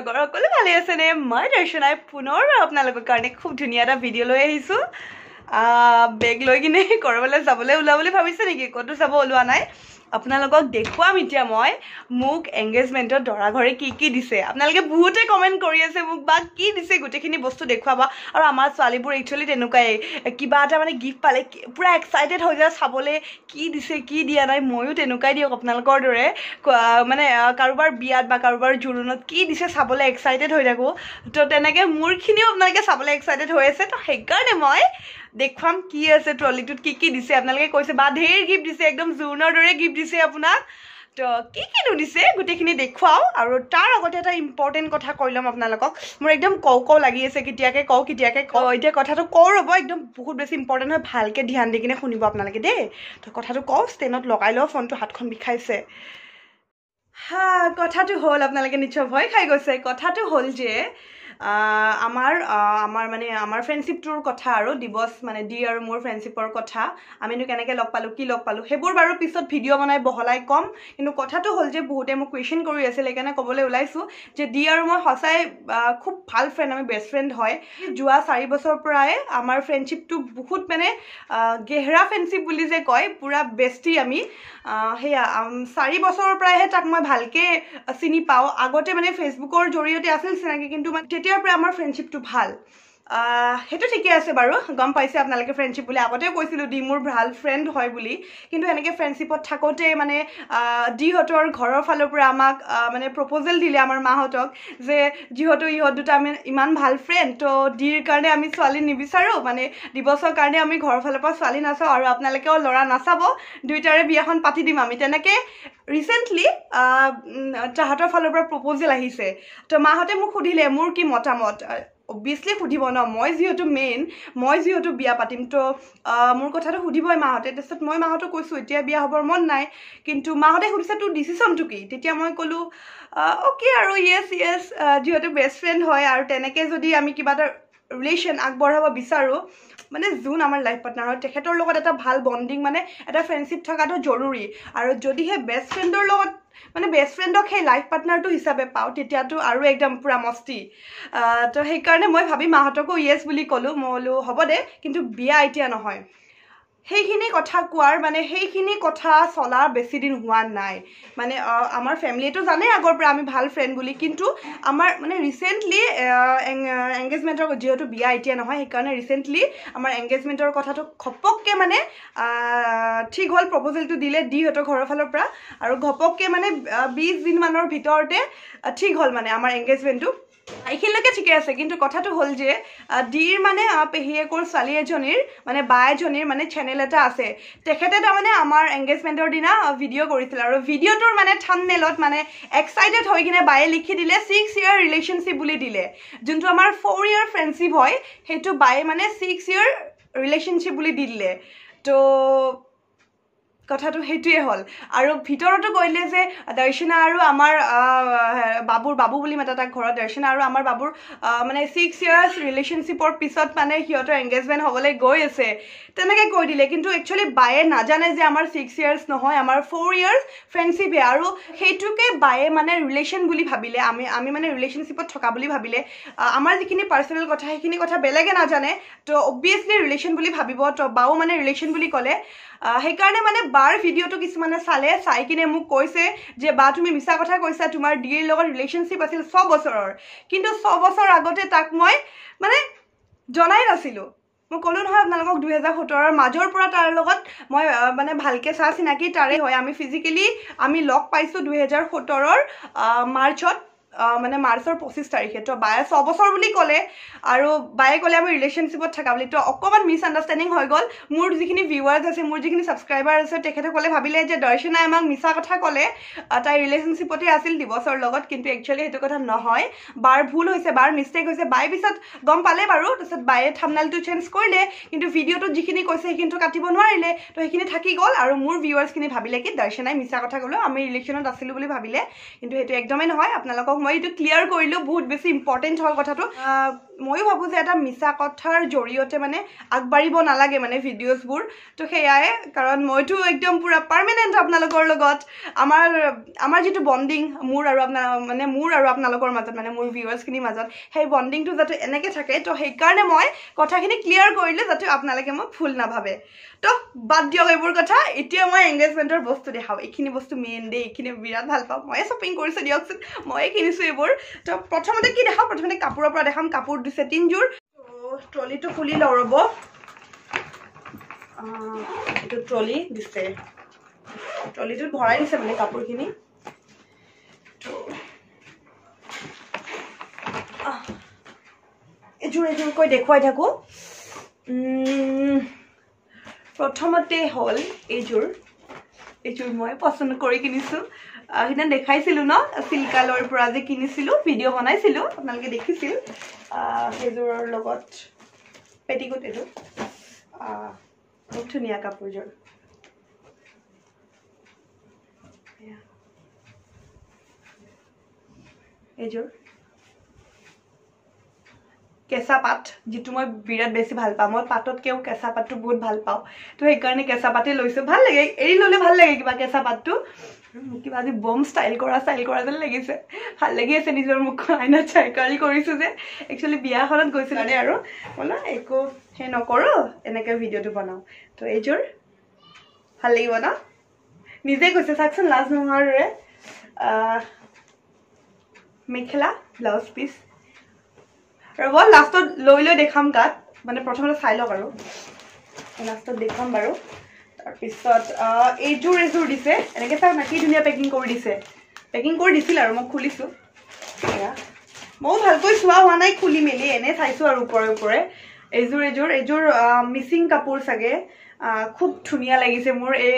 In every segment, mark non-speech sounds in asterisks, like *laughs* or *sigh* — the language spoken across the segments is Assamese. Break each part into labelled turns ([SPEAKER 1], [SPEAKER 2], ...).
[SPEAKER 1] আপোনালোকৰ সকলো ভালেই আছেনে মই দৰ্শনাই পুনৰ আপোনালোকৰ কাৰণে খুব ধুনীয়া এটা ভিডিঅ' লৈ আহিছোঁ বেগ লৈ কিনে *laughs* ক'ৰবালৈ যাবলৈ ওলাওঁ বুলি ভাবিছে নেকি ক'তো যাব ওলোৱা নাই আপোনালোকক দেখুৱাম এতিয়া মই মোক এংগেজমেণ্টত দৰাঘৰে কি কি দিছে আপোনালোকে বহুতে কমেণ্ট কৰি আছে মোক বা কি দিছে গোটেইখিনি বস্তু দেখুৱাবা আৰু আমাৰ ছোৱালীবোৰ একচুৱেলি তেনেকুৱাই কিবা এটা মানে গিফ্ট পালে পূৰা এক্সাইটেড হৈ যায় চাবলৈ কি দিছে কি দিয়া নাই ময়ো তেনেকুৱাই দিয়ক আপোনালোকৰ দৰে মানে কাৰোবাৰ বিয়াত বা কাৰোবাৰ জোৰোণত কি দিছে চাবলৈ এক্সাইটেড হৈ থাকোঁ তো তেনেকৈ মোৰখিনিও আপোনালোকে চাবলৈ এক্সাইটেড হৈ আছে তো সেইকাৰণে মই দেখুৱাম কি আছে ট্ৰলিটোত কি কি দিছে আপোনালোকে কৈছে বা ঢেৰ গিফ্ট দিছে একদম জোৰোণৰ দৰে গিফ্ট দিছে আপোনাক তো কি কিনো দিছে গোটেইখিনি দেখুৱাওঁ আৰু তাৰ আগতে এটা ইম্পৰ্টেণ্ট কথা কৈ ল'ম আপোনালোকক মোৰ একদম কওঁ কওঁ লাগি আছে কেতিয়াকৈ কওঁ কেতিয়াকৈ কওঁ এতিয়া কথাটো কওঁ ৰ'ব একদম বহুত বেছি ইম্পৰ্টেণ্ট হয় ভালকৈ ধ্যান দি কিনে শুনিব আপোনালোকে দেই তো কথাটো কওঁ ষ্টেণ্ডত লগাই লওঁ ফোনটো হাতখন বিষাইছে হা কথাটো হ'ল আপোনালোকে নিশ্চয় ভয় খাই গৈছে কথাটো হ'ল যে আমাৰ আমাৰ মানে আমাৰ ফ্ৰেণ্ডশ্বিপটোৰ কথা আৰু দিৱস মানে ডি আৰু মোৰ ফ্ৰেণ্ডশ্বিপৰ কথা আমিনো কেনেকৈ লগ পালোঁ কি লগ পালোঁ সেইবোৰ বাৰু পিছত ভিডিঅ' বনাই বহলাই ক'ম কিন্তু কথাটো হ'ল যে বহুতে মোক কুৱেশ্যন কৰি আছিল সেইকাৰণে ক'বলৈ ওলাইছোঁ যে ডি আৰু মই সঁচাই খুব ভাল ফ্ৰেণ্ড আমি বেষ্ট ফ্ৰেণ্ড হয় যোৱা চাৰি বছৰৰ পৰাই আমাৰ ফ্ৰেণ্ডশ্বিপটো বহুত মানে গেহৰা ফ্ৰেণ্ডশ্বিপ বুলি যে কয় পুৰা বেষ্টি আমি সেয়া চাৰি বছৰৰ পৰাহে তাক মই ভালকৈ চিনি পাওঁ আগতে মানে ফেচবুকৰ জৰিয়তে আছিল চিনাকি কিন্তু মানে তেতিয়াৰ পৰা আমাৰ ফ্ৰেণ্ডশ্বিপটো ভাল সেইটো ঠিকে আছে বাৰু গম পাইছে আপোনালোকে ফ্ৰেণ্ডশ্বিপ বুলি আগতে কৈছিলোঁ দি মোৰ ভাল ফ্ৰেণ্ড হয় বুলি কিন্তু এনেকৈ ফ্ৰেণ্ডশ্বিপত থাকোঁতে মানে দিহঁতৰ ঘৰৰ ফালৰ পৰা আমাক মানে প্ৰপ'জেল দিলে আমাৰ মাহঁতক যে যিহেতু ইহঁত দুটা আমি ইমান ভাল ফ্ৰেণ্ড ত' ডিৰ কাৰণে আমি ছোৱালী নিবিচাৰোঁ মানে দিৱসৰ কাৰণে আমি ঘৰৰ ফালৰ পৰা ছোৱালী নাচাওঁ আৰু আপোনালোকেও ল'ৰা নাচাব দুয়োটাৰে বিয়াখন পাতি দিম আমি তেনেকৈ ৰিচেণ্টলি তাহাঁতৰ ফালৰ পৰা প্ৰপ'জেল আহিছে ত' মাহঁতে মোক সুধিলে মোৰ কি মতামত অভিয়াছলি সুধিব ন মই যিহেতু মেইন মই যিহেতু বিয়া পাতিম ত' মোৰ কথাটো সুধিবই মাহঁতে তাৰপিছত মই মাহঁতক কৈছোঁ এতিয়া বিয়া হ'বৰ মন নাই কিন্তু মাহঁতে সুধিছে তোৰ ডিচিশ্যনটো কি তেতিয়া মই ক'লোঁ অ'কে আৰু য়েছ য়েছ যিহেতু বেষ্ট ফ্ৰেণ্ড হয় আৰু তেনেকৈ যদি আমি কিবা এটা ৰিলেশ্যন আগবঢ়াব বিচাৰোঁ মানে যোন আমাৰ লাইফ পাৰ্টনাৰ হয় তেখেতৰ লগত এটা ভাল বণ্ডিং মানে এটা ফ্ৰেণ্ডশ্বিপ থকাটো জৰুৰী আৰু যদিহে বেষ্ট ফ্ৰেণ্ডৰ লগত মানে বেষ্ট ফ্ৰেণ্ডক সেই লাইফ পাৰ্টনাৰটো হিচাপে পাওঁ তেতিয়াতো আৰু একদম পূৰা মস্তি তো সেইকাৰণে মই ভাবি মাহঁতকো য়েছ বুলি ক'লোঁ মই বোলো হ'ব দে কিন্তু বিয়া এতিয়া নহয় সেইখিনি কথা কোৱাৰ মানে সেইখিনি কথা চলা বেছিদিন হোৱা নাই মানে আমাৰ ফেমিলিয়েতো জানেই আগৰ পৰা আমি ভাল ফ্ৰেণ্ড বুলি কিন্তু আমাৰ মানে ৰিচেণ্টলি এংগেজমেণ্টৰ যিহেতু বিয়া এতিয়া নহয় সেইকাৰণে ৰিচেণ্টলি আমাৰ এংগেজমেণ্টৰ কথাটো ঘপককৈ মানে ঠিক হ'ল প্ৰপ'জেলটো দিলে দি সিহঁতৰ ঘৰৰ ফালৰ পৰা আৰু ঘপককৈ মানে বিছ দিনমানৰ ভিতৰতে ঠিক হ'ল মানে আমাৰ এংগেজমেণ্টটো এইখিনিলৈকে ঠিকে আছে কিন্তু কথাটো হ'ল যে ডিৰ মানে পেহীয়েকৰ ছোৱালী এজনীৰ মানে বা এজনীৰ মানে চেনেল এটা আছে তেখেতে তাৰমানে আমাৰ এংগেজমেণ্টৰ দিনা ভিডিঅ' কৰিছিলে আৰু ভিডিঅ'টোৰ মানে থাননেলত মানে এক্সাইটেড হৈ কিনে বায়ে লিখি দিলে ছিক্স ইয়েৰ ৰিলেশ্যনশ্বিপ বুলি দিলে যোনটো আমাৰ ফ'ৰ ইয়েৰ ফ্ৰেণ্ডশ্বিপ হয় সেইটো বায়ে মানে ছিক্স ইয়েৰ ৰিলেশ্যনশ্বিপ বুলি দি দিলে ত' কথাটো সেইটোৱে হ'ল আৰু ভিতৰতো কৰিলে যে দৰ্শনা আৰু আমাৰ বাবুৰ বাবু বুলি মাতে তাক ঘৰত দৰ্শনা আৰু আমাৰ বাবুৰ মানে ছিক্স ইয়াৰ্ছ ৰিলেশ্যনশ্বিপৰ পিছত মানে সিহঁতৰ এংগেজমেণ্ট হ'বলৈ গৈ আছে তেনেকৈ কৈ দিলে কিন্তু একচুৱেলি বায়ে নাজানে যে আমাৰ ছিক্স ইয়াৰ্চ নহয় আমাৰ ফ'ৰ ইয়াৰ্ছ ফ্ৰেণ্ডশ্বিপে আৰু সেইটোকে বায়ে মানে ৰিলেশ্যন বুলি ভাবিলে আমি আমি মানে ৰিলেশ্যনশ্বিপত থকা বুলি ভাবিলে আমাৰ যিখিনি পাৰ্চনেল কথা সেইখিনি কথা বেলেগে নাজানে ত' অবভিয়াছলি ৰিলেশ্যন বুলি ভাবিব ত' বাও মানে ৰিলেশ্যন বুলি ক'লে সেইকাৰণে মানে বাৰ ভিডিঅ'টো কিছুমানে চালে চাই কিনে মোক কৈছে যে বা তুমি মিছা কথা কৈছা তোমাৰ ডিৰ লগত ৰিলেশ্যনশ্বিপ আছিল ছবছৰৰ কিন্তু ছবছৰ আগতে তাক মই মানে জনাই নাছিলোঁ মই ক'লো নহয় আপোনালোকক দুহেজাৰ সোতৰৰ মাজৰ পৰা তাৰ লগত মই মানে ভালকৈ চা চিনাকি তাৰে হয় আমি ফিজিকেলি আমি লগ পাইছোঁ দুহেজাৰ সোতৰৰ মাৰ্চত মানে মাৰ্চৰ পঁচিছ তাৰিখে তো বায়ে ছবছৰ বুলি ক'লে আৰু বায়ে ক'লে আমি ৰিলেশ্যনশ্বিপত থকা বুলি তো অকণমান মিছ আণ্ডাৰষ্টেণ্ডিং হৈ গ'ল মোৰ যিখিনি ভিউৱাৰ্ছ আছে মোৰ যিখিনি ছাবস্ক্ৰাইবাৰ আছে তেখেতসকলে ভাবিলে যে দৰ্শনাই আমাক মিছা কথা ক'লে তাই ৰিলেশ্যনশ্বিপতে আছিল দিৱসৰ লগত কিন্তু একচুৱেলি সেইটো কথা নহয় বাৰ ভুল হৈছে বাৰ মিষ্টেক হৈছে বায়ে পিছত গম পালে বাৰু তাৰপিছত বায়ে থামনালটো চেঞ্জ কৰিলে কিন্তু ভিডিঅ'টোত যিখিনি কৈছে সেইখিনিতো কাটিব নোৱাৰিলে তো সেইখিনি থাকি গ'ল আৰু মোৰ ভিউৱাৰ্ছখিনি ভাবিলে কি দৰ্শনাই মিছা কথা ক'লোঁ আমি ৰিলেশ্যনত আছিলোঁ বুলি ভাবিলে কিন্তু সেইটো একদমেই নহয় আপোনালোকক মই এইটো ক্লিয়াৰ কৰিলো বহুত বেছি ইম্পৰ্টেণ্ট হয় কথাটো ময়ো ভাবোঁ যে এটা মিছা কথাৰ জৰিয়তে মানে আগবাঢ়িব নালাগে মানে ভিডিঅ'ছবোৰ তো সেয়াই কাৰণ মইতো একদম পূৰা পাৰ্মানেণ্ট আপোনালোকৰ লগত আমাৰ আমাৰ যিটো বণ্ডিং মোৰ আৰু আপোনাৰ মানে মোৰ আৰু আপোনালোকৰ মাজত মানে মোৰ ভিউৱাৰ্ছখিনিৰ মাজত সেই বণ্ডিংটো যাতে এনেকৈ থাকে তো সেইকাৰণে মই কথাখিনি ক্লিয়াৰ কৰিলোঁ যাতে আপোনালোকে মোক ভুল নাভাবে তো বাদ দিয়ক এইবোৰ কথা এতিয়া মই এংগেজমেণ্টৰ বস্তু দেখাওঁ এইখিনি বস্তু মেইন দেই এইখিনি বিৰাট ভাল পাওঁ ময়ে শ্বপিং কৰিছোঁ দিয়কচোন ময়ে কিনিছোঁ এইবোৰ তো প্ৰথমতে কি দেখাওঁ প্ৰথমতে কাপোৰৰ পৰা দেখাম কাপোৰ দুই তিনিযোৰ ট্ৰলিটো খুলি লওঁ ৰ'ব এইটো ট্ৰলি দিছে ট্ৰলিটোত ভৰাই দিছে মানে কাপোৰখিনি এযোৰ এযোৰকৈ দেখুৱাই থাকোঁ প্ৰথমতে হ'ল এইযোৰ এইযোৰ মই পচন্দ কৰি কিনিছোঁ সেইদিনা দেখাইছিলোঁ ন চিল্কালৰ পৰা যে কিনিছিলোঁ ভিডিঅ' বনাইছিলোঁ আপোনালোকে দেখিছিল সেইযোৰৰ লগত পেটিকোট এইটো খুব ধুনীয়া কাপোৰযোৰ এইযোৰ কেঁচা পাত যিটো মই বিৰাট বেছি ভাল পাওঁ মই পাততকৈও কেঁচা পাতটো বহুত ভাল পাওঁ তো সেইকাৰণে কেঁচা পাতে লৈছোঁ ভাল লাগে এৰি ল'লে ভাল লাগে কিবা কেঁচা পাতটো কিবা আজি বম ষ্টাইল কৰা ষ্টাইল কৰা যেন লাগিছে ভাল লাগি আছে নিজৰ মুখখন আইনত চাইকালি কৰিছোঁ যে একচুৱেলি বিয়াখনত গৈছিলোঁ নে আৰু মই একো সেই নকৰোঁ এনেকৈ ভিডিঅ'টো বনাওঁ তো এইযোৰ ভাল লাগিব ন নিজে কৈছে চাওকচোন লাজ নোহোৱাৰ দৰে মেখেলা ব্লাউজ পিচ ৰ'ব লাষ্টত লৈ লৈ দেখাম গাত মানে প্ৰথমতে চাই লওক আৰু লাষ্টত দেখাম বাৰু তাৰপিছত এইযোৰ এযোৰ দিছে এনেকে চাই নাকি ধুনীয়া পেকিং কৰি দিছে পেকিং কৰি দিছিল আৰু মই খুলিছোঁ ময়ো ভালকৈ চোৱা হোৱা নাই খুলি মেলি এনেই চাইছোঁ আৰু ওপৰে ওপৰে এইযোৰ এযোৰ এইযোৰ মিচিং কাপোৰ চাগে খুব ধুনীয়া লাগিছে মোৰ এই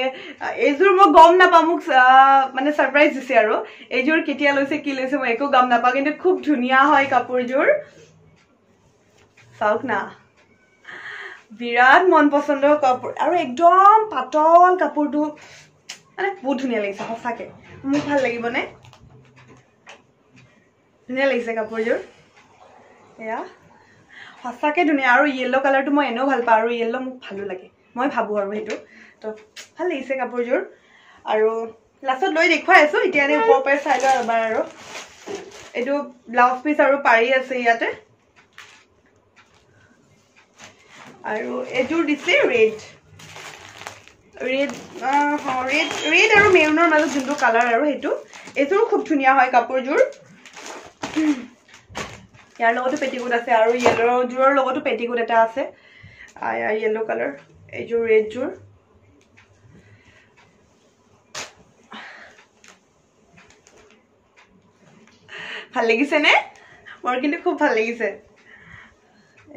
[SPEAKER 1] এইযোৰ মই গম নাপাওঁ মোক মানে ছাৰপ্ৰাইজ দিছে আৰু এইযোৰ কেতিয়া লৈছে কি লৈছে মই একো গম নাপাওঁ কিন্তু খুব ধুনীয়া হয় কাপোৰযোৰ চাওক না বিৰাট মন পচন্দৰ কাপোৰ আৰু একদম পাতল কাপোৰটো মানে বহুত ধুনীয়া লাগিছে সঁচাকে মোক ভাল লাগিবনে ধুনীয়া লাগিছে কাপোৰযোৰ এয়া সঁচাকে ধুনীয়া আৰু য়েল্ল' কালাৰটো মই এনেও ভাল পাওঁ আৰু য়েল্ল' মোক ভালো লাগে মই ভাবোঁ আৰু সেইটো তো ভাল লাগিছে কাপোৰযোৰ আৰু লাষ্টত লৈ দেখুৱাই আছো এতিয়া এনেই ওপৰৰ পাই চাই লওঁ এবাৰ আৰু এইটো ব্লাউজ পিচ আৰু পাৰি আছে ইয়াতে আৰু এইযোৰ দিছে ৰেড ৰেড হ ৰেড ৰেড আৰু মেৰুনৰ মাজত যোনটো কালাৰ আৰু সেইটো এইযোৰো খুব ধুনীয়া হয় কাপোৰযোৰ ইয়াৰ লগতো পেটিকোট আছে আৰু য়েল'যোৰৰ লগতো পেটিকোট এটা আছে য়েল' কালাৰ এইযোৰ ৰেডযোৰ ভাল লাগিছেনে মোৰ কিন্তু খুব ভাল লাগিছে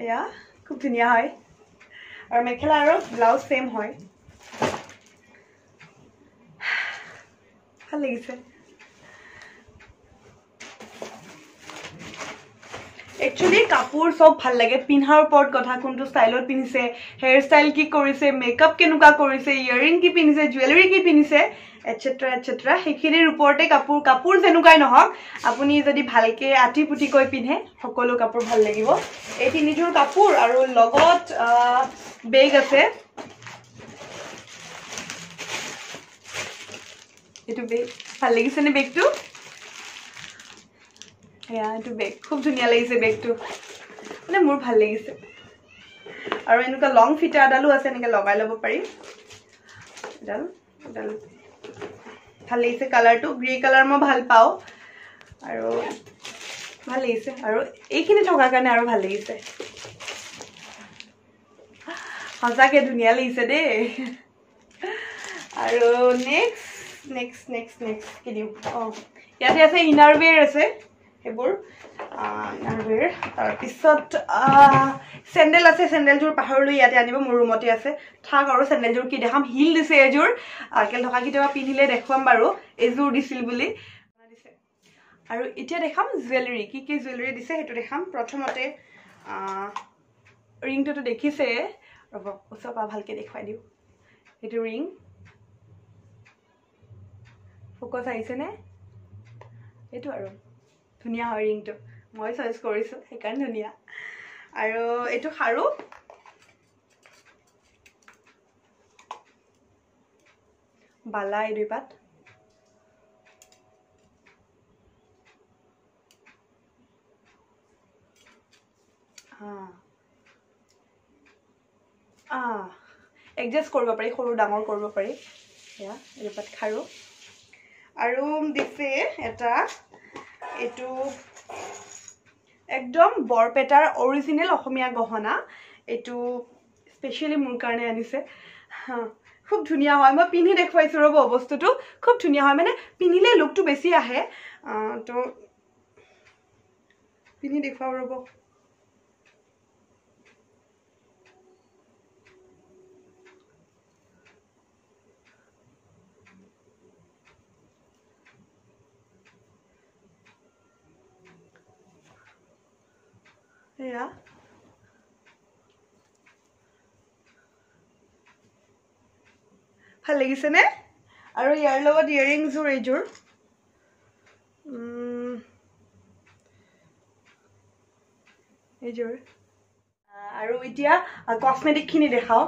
[SPEAKER 1] এয়া খুব ধুনীয়া হয় আর মেখেলা আর ব্লাউজ সেম হয় *sighs* ভাল লাগিছে একচুৱেলি কাপোৰ চব ভাল লাগে পিন্ধাৰ ওপৰত কথা কোনটো ষ্টাইলত পিন্ধিছে হেয়াৰ ষ্টাইল কি কৰিছে মেকআপ কেনেকুৱা কৰিছে ইয়াৰিং কি পিন্ধিছে জুৱেলাৰী কি পিন্ধিছে এটচেট্ৰা এটচেট্ৰা সেইখিনিৰ ওপৰতে কাপোৰ কাপোৰ যেনেকুৱাই নহওক আপুনি যদি ভালকৈ আঁঠি পুতিকৈ পিন্ধে সকলো কাপোৰ ভাল লাগিব এই তিনিযোৰ কাপোৰ আৰু লগত বেগ আছে এইটো বেগ ভাল লাগিছেনে বেগটো এইটো বেগ খুব ধুনীয়া লাগিছে বেগটো মানে মোৰ ভাল লাগিছে আৰু এনেকুৱা লং ফিটা এডালো আছে এনেকৈ লগাই ল'ব পাৰি এডাল এডাল ভাল লাগিছে কালাৰটো গ্ৰে কালাৰ মই ভাল পাওঁ আৰু ভাল লাগিছে আৰু এইখিনি থকাৰ কাৰণে আৰু ভাল লাগিছে সঁচাকৈ ধুনীয়া লাগিছে দেই আৰু নেক্সট নেক্সট নেক্সট নেক্সট কি অঁ ইয়াতে আছে ইনাৰ ৱেৰ আছে সেইবোৰ নাৰ্ভেৰ তাৰপিছত চেণ্ডেল আছে চেণ্ডেলযোৰ পাহৰলৈ ইয়াতে আনিব মোৰ ৰুমতে আছে থাক আৰু চেণ্ডেলযোৰ কি দেখাম হিল দিছে এযোৰ আকেল থকা কেতিয়াবা পিন্ধিলে দেখুৱাম বাৰু এযোৰ দিছিল বুলি আৰু এতিয়া দেখাম জুৱেলাৰী কি কি জুৱেলাৰী দিছে সেইটো দেখাম প্ৰথমতে ৰিংটোতো দেখিছে ৰ'ব ওচৰৰ পৰা ভালকৈ দেখুৱাই দিওঁ সেইটো ৰিং ফকচ আহিছেনে সেইটো আৰু ধুনীয়া হয় ৰিংটো মই চইচ কৰিছোঁ সেইকাৰণে ধুনীয়া আৰু এইটো খাৰু বালা এই দুই পাত এডজাষ্ট কৰিব পাৰি সৰু ডাঙৰ কৰিব পাৰি এয়া এইপাত খাৰু আৰু দিছে এটা এইটো একদম বৰপেটাৰ অৰিজিনেল অসমীয়া গহনা এইটো স্পেচিয়েলি মোৰ কাৰণে আনিছে হা খুব ধুনীয়া হয় মই পিন্ধি দেখুৱাইছো ৰ'ব বস্তুটো খুব ধুনীয়া হয় মানে পিন্ধিলে লুকটো বেছি আহে তো পিন্ধি দেখুৱাওঁ ৰ'ব Ja. ভাল লাগিছেনে আৰু ইয়াৰ লগত ইয়াৰিংযোৰ এইযোৰ এইযোৰ আৰু এতিয়া কচমেটিকখিনি দেখাওঁ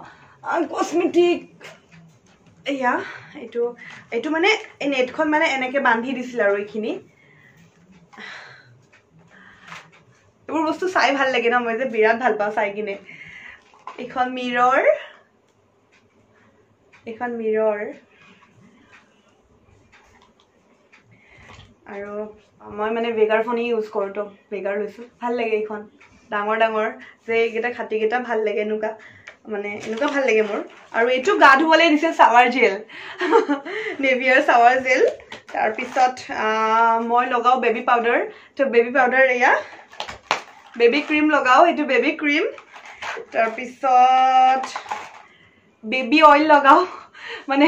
[SPEAKER 1] কচমেটিক এয়া এইটো এইটো মানে এই নেটখন মানে এনেকৈ বান্ধি দিছিলে আৰু এইখিনি এইবোৰ বস্তু চাই ভাল লাগে ন মই যে বিৰাট ভাল পাওঁ চাই কিনে এইখন মিৰৰ এইখন মিৰৰ আৰু মই মানে বেগাৰ ফোনেই ইউজ কৰোঁ তো বেগাৰ লৈছোঁ ভাল লাগে এইখন ডাঙৰ ডাঙৰ যে এইকেইটা খাটিকেইটা ভাল লাগে এনেকুৱা মানে এনেকুৱা ভাল লাগে মোৰ আৰু এইটো গা ধুবলৈ দিছে shower gel *laughs* Nivea shower gel তাৰপিছত মই লগাওঁ বেবী পাউদাৰ তো বেবী পাউদাৰ এয়া বেবী ক্ৰীম লগাওঁ এইটো বেবী ক্ৰীম তাৰপিছত বেবী অইল লগাওঁ মানে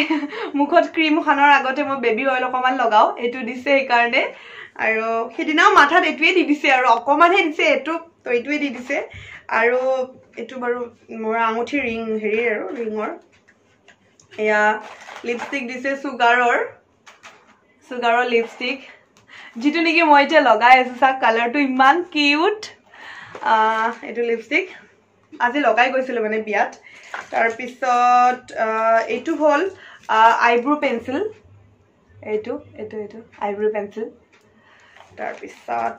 [SPEAKER 1] মুখত ক্ৰীমখনৰ আগতে মই বেবী অইল অকণমান লগাওঁ এইটো দিছে সেইকাৰণে আৰু সেইদিনাও মাথাত এইটোৱে দি দিছে আৰু অকণমানহে দিছে এইটো তো এইটোৱে দি দিছে আৰু এইটো বাৰু মোৰ আঙুঠি ৰিং হেৰি আৰু ৰিঙৰ এয়া লিপষ্টিক দিছে চুগাৰৰ চুগাৰৰ লিপষ্টিক যিটো নেকি মই এতিয়া লগাই আছো চাওক কালাৰটো ইমান কিউট এইটো লিপষ্টিক আজি লগাই গৈছিলোঁ মানে বিয়াত তাৰপিছত এইটো হ'ল আইব্ৰু পেঞ্চিল এইটো এইটো এইটো আইব্ৰু পেঞ্চিল তাৰপিছত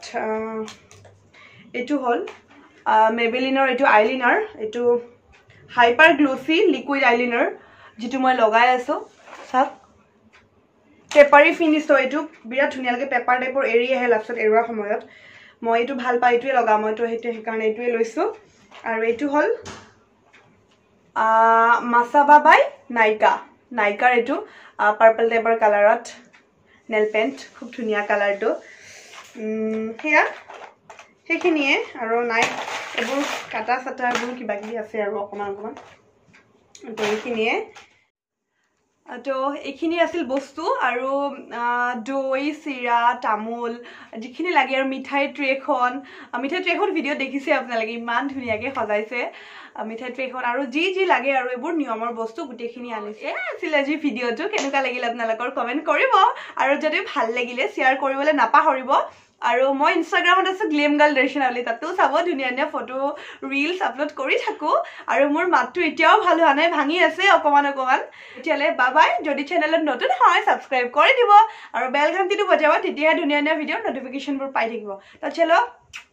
[SPEAKER 1] এইটো হ'ল মেবেলিনৰ এইটো আইলিনাৰ এইটো হাইপাৰ গ্লছি লিকুইড আইলিনাৰ যিটো মই লগাই আছোঁ চাওক পেপাৰী ফিনিছ হয় এইটো বিৰাট ধুনীয়ালৈকে পেপাৰ টাইপৰ এৰি আহে লাষ্টত এৰোৱাৰ সময়ত মই এইটো ভাল পাওঁ এইটোৱে লগাওঁ মইতো সেইটোৱে সেইকাৰণে এইটোৱে লৈছোঁ আৰু এইটো হ'ল মাছাবা বাই নাইকা নাইকাৰ এইটো পাৰ্পল টাইপৰ কালাৰত নেল পেণ্ট খুব ধুনীয়া কালাৰটো সেয়া সেইখিনিয়ে আৰু নাই এইবোৰ কাটা চাটা এইবোৰ কিবা কিবি আছে আৰু অকণমান অকণমান তো এইখিনিয়ে তো এইখিনি আছিল বস্তু আৰু দৈ চিৰা তামোল যিখিনি লাগে আৰু মিঠাই ট্ৰেখন মিঠাই ট্ৰেখন ভিডিঅ' দেখিছে আপোনালোকে ইমান ধুনীয়াকৈ সজাইছে মিঠাই ট্ৰেখন আৰু যি যি লাগে আৰু এইবোৰ নিয়মৰ বস্তু গোটেইখিনি আনিছে আছিল আজি ভিডিঅ'টো কেনেকুৱা লাগিলে আপোনালোকৰ কমেণ্ট কৰিব আৰু যদি ভাল লাগিলে শ্বেয়াৰ কৰিবলৈ নাপাহৰিব আৰু মই ইনষ্টাগ্ৰামত আছোঁ গ্লেম গাৰ্ল দৰ্শন বুলি তাতো চাব ধুনীয়া ধুনীয়া ফটো ৰিলছ আপলোড কৰি থাকোঁ আৰু মোৰ মাতটো এতিয়াও ভাল হোৱা নাই ভাঙি আছে অকণমান অকণমান তেতিয়াহ'লে বাবাই যদি চেনেলত নতুন হয় ছাবস্ক্ৰাইব কৰি দিব আৰু বেল ঘণ্টিটো বজাব তেতিয়াহে ধুনীয়া ধুনীয়া ভিডিঅ' নটিফিকেশ্যনবোৰ পাই থাকিব তাত চেলো